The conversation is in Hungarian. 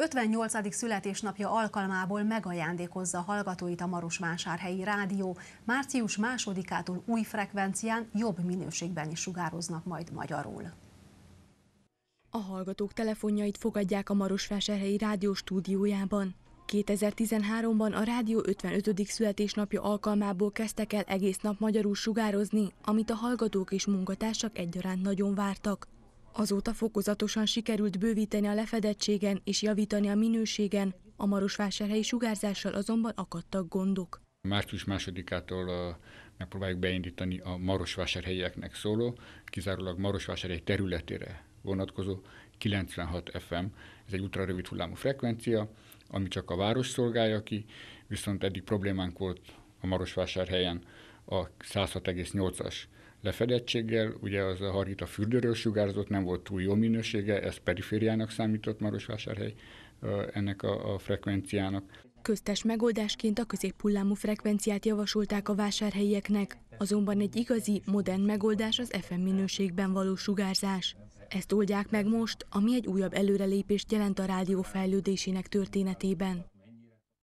58. születésnapja alkalmából megajándékozza hallgatóit a Marosvásárhelyi Rádió. Március másodikától új frekvencián jobb minőségben is sugároznak majd magyarul. A hallgatók telefonjait fogadják a Marosvásárhelyi Rádió stúdiójában. 2013-ban a rádió 55. születésnapja alkalmából kezdtek el egész nap magyarul sugározni, amit a hallgatók és munkatársak egyaránt nagyon vártak. Azóta fokozatosan sikerült bővíteni a lefedettségen és javítani a minőségen, a marosvásárhelyi sugárzással azonban akadtak gondok. Március másodikától megpróbáljuk beindítani a marosvásárhelyieknek szóló, kizárólag marosvásárhely területére vonatkozó 96 FM. Ez egy ultrarövid hullámú frekvencia, ami csak a város szolgálja ki, viszont eddig problémánk volt a Marosvásárhelyen a 106,8-as lefedettséggel, ugye az a hargita fürdőről sugárzott, nem volt túl jó minősége, ez perifériának számított Marosvásárhely ennek a, a frekvenciának. Köztes megoldásként a középhullámú frekvenciát javasolták a vásárhelyieknek, azonban egy igazi, modern megoldás az FM minőségben való sugárzás. Ezt oldják meg most, ami egy újabb előrelépést jelent a rádió fejlődésének történetében.